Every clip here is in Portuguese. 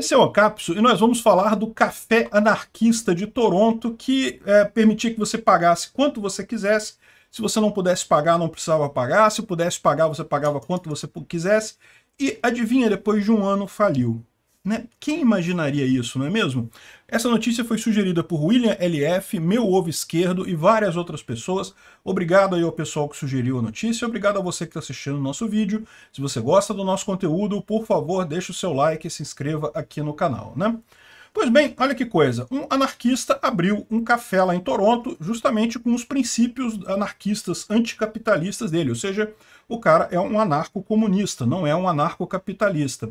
Esse é o Ancapso e nós vamos falar do café anarquista de Toronto que é, permitia que você pagasse quanto você quisesse. Se você não pudesse pagar, não precisava pagar. Se pudesse pagar, você pagava quanto você quisesse. E adivinha, depois de um ano faliu. Né? Quem imaginaria isso, não é mesmo? Essa notícia foi sugerida por William LF, Meu Ovo Esquerdo e várias outras pessoas. Obrigado aí ao pessoal que sugeriu a notícia, obrigado a você que está assistindo o nosso vídeo. Se você gosta do nosso conteúdo, por favor, deixe o seu like e se inscreva aqui no canal, né? Pois bem, olha que coisa, um anarquista abriu um café lá em Toronto justamente com os princípios anarquistas anticapitalistas dele, ou seja, o cara é um anarco-comunista, não é um anarco-capitalista.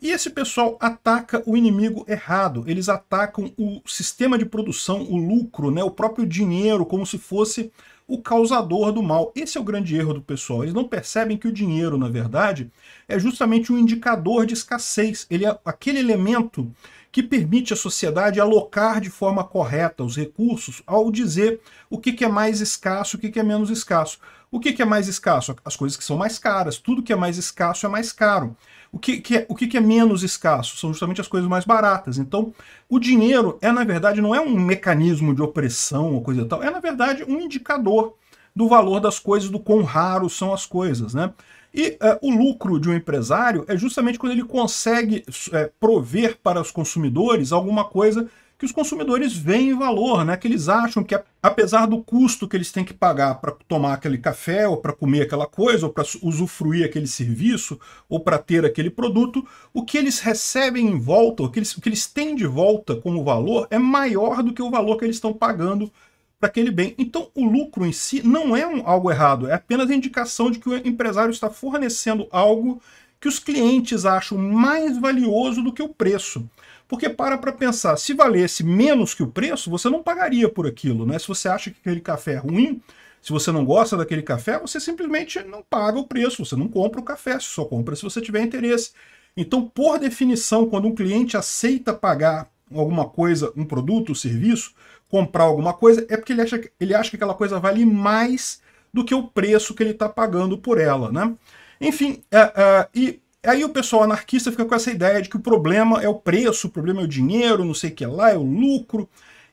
E esse pessoal ataca o inimigo errado, eles atacam o sistema de produção, o lucro, né, o próprio dinheiro, como se fosse o causador do mal. Esse é o grande erro do pessoal. Eles não percebem que o dinheiro, na verdade, é justamente um indicador de escassez. Ele é aquele elemento que permite à sociedade alocar de forma correta os recursos ao dizer o que, que é mais escasso, o que, que é menos escasso. O que, que, é mais escasso? As coisas que são mais caras. Tudo que é mais escasso é mais caro. O que, que, é, o que, que é menos escasso? São justamente as coisas mais baratas. Então, o dinheiro é, na verdade, não é um mecanismo de opressão ou coisa tal. É, na verdade, um indicador do valor das coisas, do quão raro são as coisas, né? E é, o lucro de um empresário é justamente quando ele consegue é, prover para os consumidores alguma coisa que os consumidores veem em valor, né? que eles acham que apesar do custo que eles têm que pagar para tomar aquele café, ou para comer aquela coisa, ou para usufruir aquele serviço, ou para ter aquele produto, o que eles recebem em volta, o que eles, o que eles têm de volta como valor, é maior do que o valor que eles estão pagando para aquele bem. Então, o lucro em si não é um, algo errado, é apenas a indicação de que o empresário está fornecendo algo que os clientes acham mais valioso do que o preço. Porque para para pensar, se valesse menos que o preço, você não pagaria por aquilo, né? Se você acha que aquele café é ruim, se você não gosta daquele café, você simplesmente não paga o preço, você não compra o café, você só compra se você tiver interesse. Então, por definição, quando um cliente aceita pagar alguma coisa, um produto, um serviço, comprar alguma coisa, é porque ele acha, ele acha que aquela coisa vale mais do que o preço que ele está pagando por ela. Né? Enfim, é, é, e aí o pessoal anarquista fica com essa ideia de que o problema é o preço, o problema é o dinheiro, não sei o que lá, é o lucro.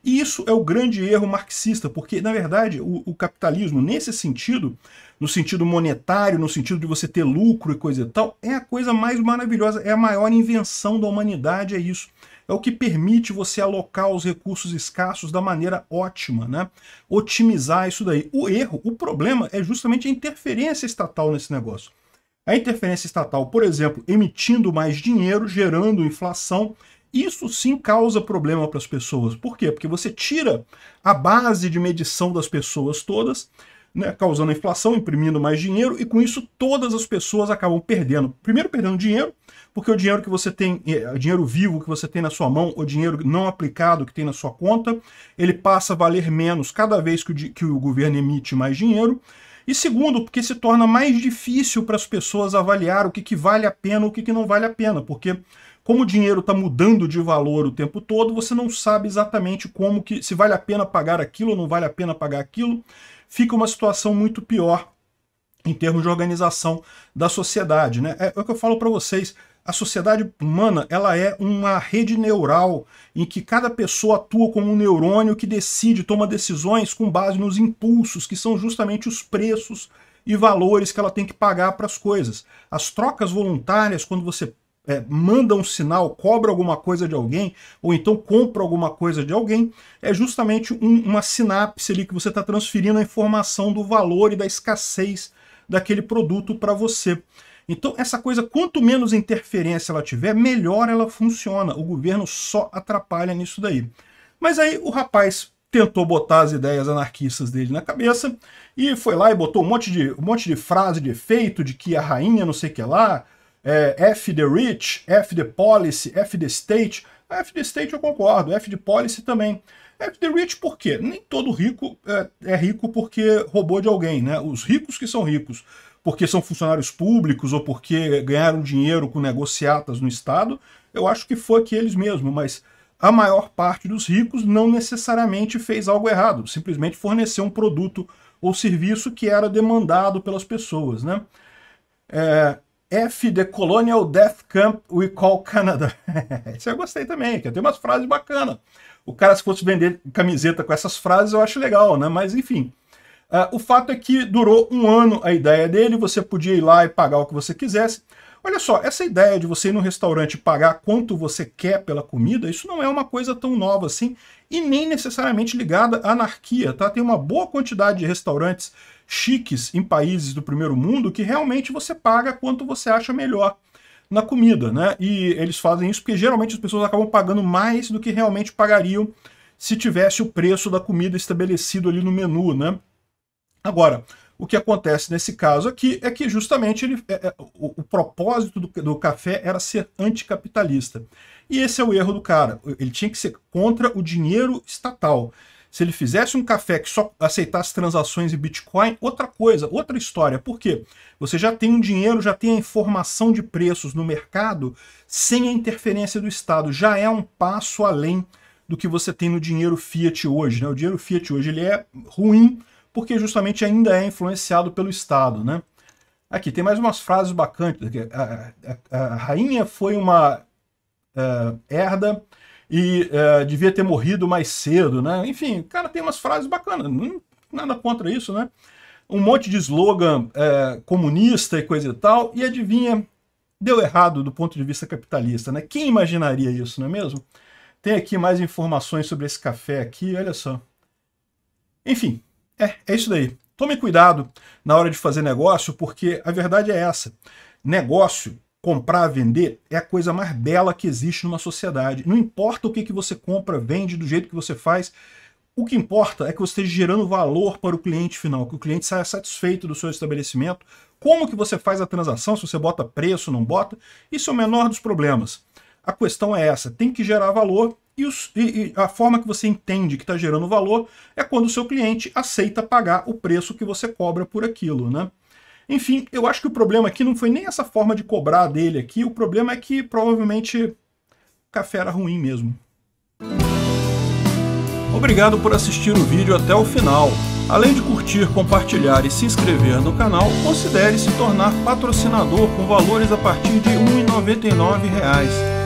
E isso é o grande erro marxista, porque, na verdade, o, o, capitalismo, nesse sentido, no sentido monetário, no sentido de você ter lucro e coisa e tal, é a coisa mais maravilhosa, é a maior invenção da humanidade, é isso é o que permite você alocar os recursos escassos da maneira ótima, né? Otimizar isso daí. O erro, o problema é justamente a interferência estatal nesse negócio. A interferência estatal, por exemplo, emitindo mais dinheiro, gerando inflação, isso sim causa problema para as pessoas. Por quê? Porque você tira a base de medição das pessoas todas né, causando inflação, imprimindo mais dinheiro, e com isso todas as pessoas acabam perdendo. Primeiro, perdendo dinheiro, porque o dinheiro que você tem, é, o dinheiro vivo que você tem na sua mão, o dinheiro não aplicado que tem na sua conta, ele passa a valer menos cada vez que o, que o governo emite mais dinheiro. E segundo, porque se torna mais difícil para as pessoas avaliar o que, que vale a pena e o que, que não vale a pena, porque como o dinheiro está mudando de valor o tempo todo, você não sabe exatamente como que se vale a pena pagar aquilo ou não vale a pena pagar aquilo. Fica uma situação muito pior em termos de organização da sociedade, né? É, é o que eu falo para vocês. A sociedade humana ela é uma rede neural em que cada pessoa atua como um neurônio que decide, toma decisões com base nos impulsos, que são justamente os preços e valores que ela tem que pagar para as coisas. As trocas voluntárias, quando você é, manda um sinal, cobra alguma coisa de alguém, ou então compra alguma coisa de alguém, é justamente um, uma sinapse ali que você está transferindo a informação do valor e da escassez daquele produto para você. Então, essa coisa, quanto menos interferência ela tiver, melhor ela funciona. O governo só atrapalha nisso daí. Mas aí o rapaz tentou botar as ideias anarquistas dele na cabeça e foi lá e botou um monte de, um monte de frase de efeito de que a rainha não sei o que lá, é, F the rich, F the policy, F the state. F the state eu concordo, F the policy também. F the rich por quê? Nem todo rico é, é rico porque roubou de alguém, né? Os ricos que são ricos porque são funcionários públicos ou porque ganharam dinheiro com negociatas no Estado, eu acho que foi que eles mesmos, mas a maior parte dos ricos não necessariamente fez algo errado, simplesmente forneceu um produto ou serviço que era demandado pelas pessoas, né? É, F The Colonial Death Camp We Call Canada. Isso eu gostei também, que tem umas frases bacanas. O cara, se fosse vender camiseta com essas frases, eu acho legal, né? Mas enfim. Uh, o fato é que durou um ano a ideia dele, você podia ir lá e pagar o que você quisesse. Olha só, essa ideia de você ir num restaurante e pagar quanto você quer pela comida, isso não é uma coisa tão nova assim, e nem necessariamente ligada à anarquia, tá? Tem uma boa quantidade de restaurantes chiques em países do primeiro mundo que realmente você paga quanto você acha melhor na comida, né? E eles fazem isso porque geralmente as pessoas acabam pagando mais do que realmente pagariam se tivesse o preço da comida estabelecido ali no menu, né? Agora, o que acontece nesse caso aqui é que justamente ele, é, é o, o, propósito do, do, café era ser anticapitalista. E esse é o erro do cara. Ele tinha que ser contra o dinheiro estatal. Se ele fizesse um café que só aceitasse transações em Bitcoin, outra coisa, outra história. Por quê? Você já tem um dinheiro, já tem a informação de preços no mercado sem a interferência do Estado. Já é um passo além do que você tem no dinheiro fiat hoje. Né? O dinheiro fiat hoje ele é ruim porque justamente ainda é influenciado pelo Estado. Né? Aqui tem mais umas frases bacanas. A, a, a rainha foi uma uh, herda e é, devia ter morrido mais cedo, né? Enfim, o cara tem umas frases bacanas, nada contra isso, né? Um monte de slogan é, comunista e coisa e tal, e adivinha, deu errado do ponto de vista capitalista, né? Quem imaginaria isso, não é mesmo? Tem aqui mais informações sobre esse café aqui, olha só. Enfim, é, é isso daí. Tome cuidado na hora de fazer negócio, porque a verdade é essa. Negócio comprar, vender é a coisa mais bela que existe numa sociedade. Não importa o que, que você compra, vende, do jeito que você faz, o que importa é que você esteja gerando valor para o cliente final, que o cliente saia satisfeito do seu estabelecimento, como que você faz a transação, se você bota preço, não bota, isso é o menor dos problemas. A questão é essa, tem que gerar valor e, os, e, e a forma que você entende que está gerando valor é quando o seu cliente aceita pagar o preço que você cobra por aquilo, né? Enfim, eu acho que o problema aqui não foi nem essa forma de cobrar dele aqui, o problema é que provavelmente o café era ruim mesmo. Obrigado por assistir o vídeo até o final. Além de curtir, compartilhar e se inscrever no canal, considere se tornar patrocinador com valores a partir de R$ 1,99